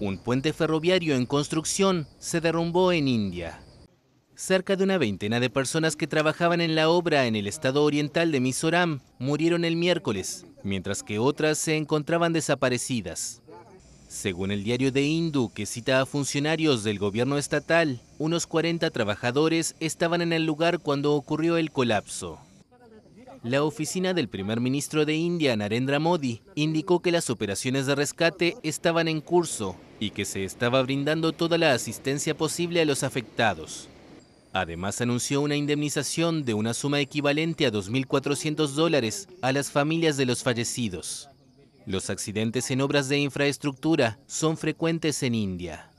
Un puente ferroviario en construcción se derrumbó en India. Cerca de una veintena de personas que trabajaban en la obra en el estado oriental de Misoram murieron el miércoles, mientras que otras se encontraban desaparecidas. Según el diario de Hindu, que cita a funcionarios del gobierno estatal, unos 40 trabajadores estaban en el lugar cuando ocurrió el colapso. La oficina del primer ministro de India, Narendra Modi, indicó que las operaciones de rescate estaban en curso y que se estaba brindando toda la asistencia posible a los afectados. Además, anunció una indemnización de una suma equivalente a 2.400 dólares a las familias de los fallecidos. Los accidentes en obras de infraestructura son frecuentes en India.